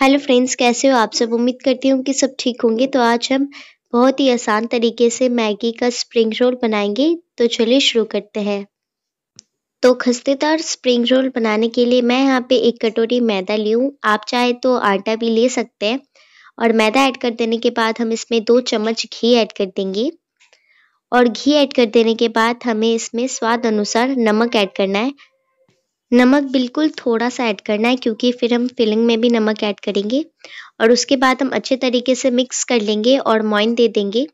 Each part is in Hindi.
हेलो फ्रेंड्स कैसे हो आप सब उम्मीद करती हूँ कि सब ठीक होंगे तो आज हम बहुत ही आसान तरीके से मैगी का स्प्रिंग रोल बनाएंगे तो चलिए शुरू करते हैं तो खस्तेदार स्प्रिंग रोल बनाने के लिए मैं यहाँ पे एक कटोरी मैदा ली हूँ आप चाहे तो आटा भी ले सकते हैं और मैदा ऐड कर देने के बाद हम इसमें दो चम्मच घी ऐड कर देंगे और घी ऐड कर देने के बाद हमें इसमें स्वाद अनुसार नमक ऐड करना है नमक बिल्कुल थोड़ा सा ऐड करना है क्योंकि फिर हम फिलिंग में भी नमक ऐड करेंगे और उसके बाद हम अच्छे तरीके से मिक्स कर लेंगे और मॉइन दे देंगे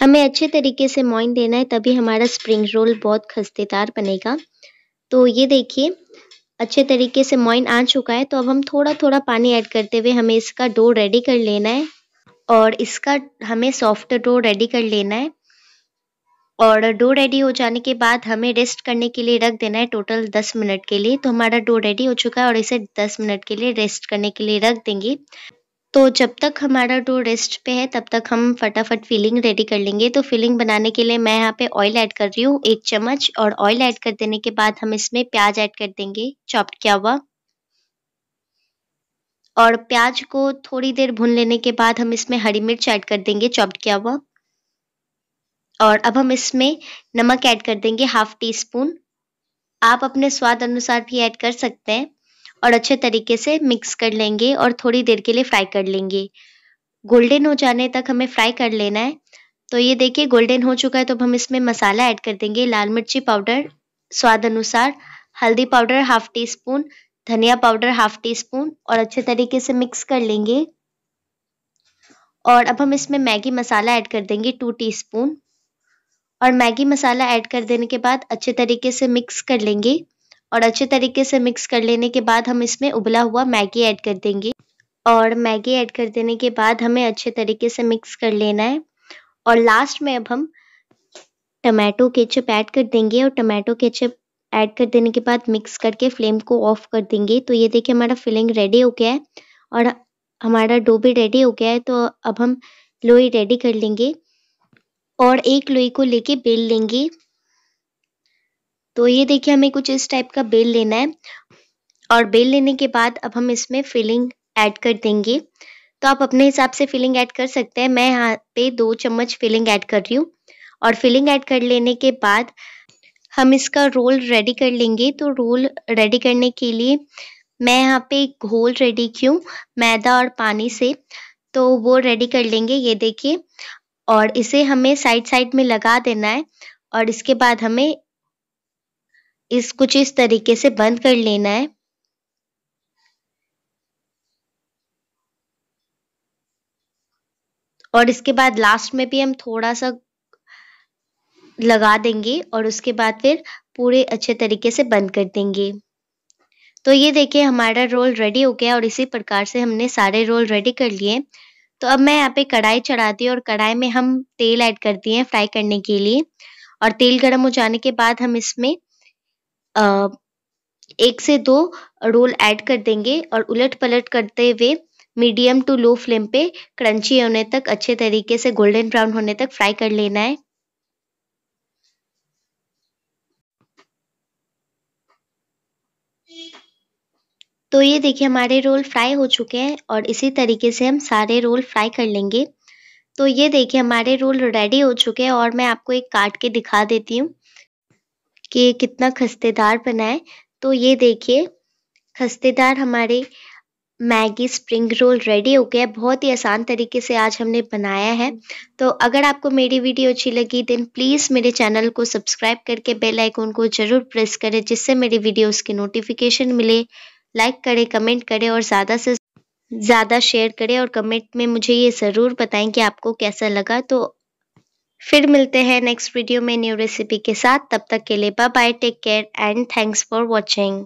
हमें अच्छे तरीके से मॉइन देना है तभी हमारा स्प्रिंग रोल बहुत खस्तेदार बनेगा तो ये देखिए अच्छे तरीके से मॉइन आ चुका है तो अब हम थोड़ा थोड़ा पानी ऐड करते हुए हमें इसका डो रेडी कर लेना है और इसका हमें सॉफ्ट डो रेडी कर लेना है और डो रेडी हो जाने के बाद हमें रेस्ट करने के लिए रख देना है टोटल दस मिनट के लिए तो हमारा डो रेडी हो चुका है और इसे दस मिनट के लिए रेस्ट करने के लिए रख देंगे तो जब तक हमारा डो रेस्ट पे है तब तक हम फटाफट फिलिंग रेडी कर लेंगे तो फिलिंग बनाने के लिए मैं यहाँ पे ऑयल ऐड कर रही हूँ एक चम्मच और ऑयल ऐड कर देने के बाद हम इसमें प्याज ऐड कर देंगे चॉप्ड किया हुआ और प्याज को थोड़ी देर भून लेने के बाद हम इसमें हरी मिर्च ऐड कर देंगे चॉप्ड किया हुआ और अब हम इसमें नमक ऐड कर देंगे हाफ टी स्पून आप अपने स्वाद अनुसार भी ऐड कर सकते हैं और अच्छे तरीके से मिक्स कर लेंगे और थोड़ी देर के लिए फ्राई कर लेंगे गोल्डन हो जाने तक हमें फ्राई कर लेना है तो ये देखिए गोल्डन हो चुका है तो अब हम इसमें मसाला ऐड कर देंगे लाल मिर्ची पाउडर स्वाद अनुसार हल्दी पाउडर हाफ टी स्पून धनिया पाउडर हाफ टी स्पून और अच्छे तरीके से मिक्स कर लेंगे और अब हम इसमें मैगी मसाला ऐड कर देंगे टू टीस्पून और मैगी मसाला ऐड कर देने के बाद अच्छे तरीके से मिक्स कर लेंगे और अच्छे तरीके से मिक्स कर लेने के बाद हम इसमें उबला हुआ मैगी ऐड कर देंगे और मैगी ऐड कर देने के बाद हमें अच्छे तरीके से मिक्स कर लेना है और लास्ट में अब हम टमाटो केचप ऐड कर देंगे और टमाटो केचप ऐड कर देने के बाद मिक्स करके फ्लेम को ऑफ कर देंगे तो ये देखिए हमारा फिलिंग रेडी हो गया है और हमारा डो भी रेडी हो गया है तो अब हम लोई रेडी कर लेंगे और एक लोई को लेके बेल लेंगे तो ये देखिए हमें कुछ इस टाइप का बेल लेना है और बेल लेने के बाद अब हम इसमें फिलिंग ऐड कर देंगे तो आप अपने हिसाब से फिलिंग ऐड कर सकते हैं मैं यहाँ पे दो चम्मच फिलिंग ऐड कर रही हूँ और फिलिंग ऐड कर लेने के बाद हम इसका रोल रेडी कर लेंगे तो रोल रेडी करने के लिए मैं यहाँ पे एक घोल रेडी की हूँ मैदा और पानी से तो वो रेडी कर लेंगे ये देखिए और इसे हमें साइड साइड में लगा देना है और इसके बाद हमें इस कुछ इस तरीके से बंद कर लेना है और इसके बाद लास्ट में भी हम थोड़ा सा लगा देंगे और उसके बाद फिर पूरे अच्छे तरीके से बंद कर देंगे तो ये देखिए हमारा रोल रेडी हो गया और इसी प्रकार से हमने सारे रोल रेडी कर लिए तो अब मैं यहाँ पे कढ़ाई चढ़ाती हूँ और कढ़ाई में हम तेल ऐड करती हैं फ्राई करने के लिए और तेल गर्म हो जाने के बाद हम इसमें आ, एक से दो रोल ऐड कर देंगे और उलट पलट करते हुए मीडियम टू लो फ्लेम पे क्रंची होने तक अच्छे तरीके से गोल्डन ब्राउन होने तक फ्राई कर लेना है तो ये देखिए हमारे रोल फ्राई हो चुके हैं और इसी तरीके से हम सारे रोल फ्राई कर लेंगे तो ये देखिए हमारे रोल रेडी हो चुके हैं और मैं आपको एक काट के दिखा देती हूँ कि कितना खस्तेदार बना है तो ये देखिए खस्तेदार हमारे मैगी स्प्रिंग रोल रेडी हो गया बहुत ही आसान तरीके से आज हमने बनाया है तो अगर आपको मेरी वीडियो अच्छी लगी देन प्लीज़ मेरे चैनल को सब्सक्राइब करके बेल आइकन को ज़रूर प्रेस करें जिससे मेरी वीडियोस की नोटिफिकेशन मिले लाइक करें कमेंट करें और ज़्यादा से ज़्यादा शेयर करें और कमेंट में मुझे ये ज़रूर बताएं कि आपको कैसा लगा तो फिर मिलते हैं नेक्स्ट वीडियो में न्यू रेसिपी के साथ तब तक के लिए bye bye take care and thanks for watching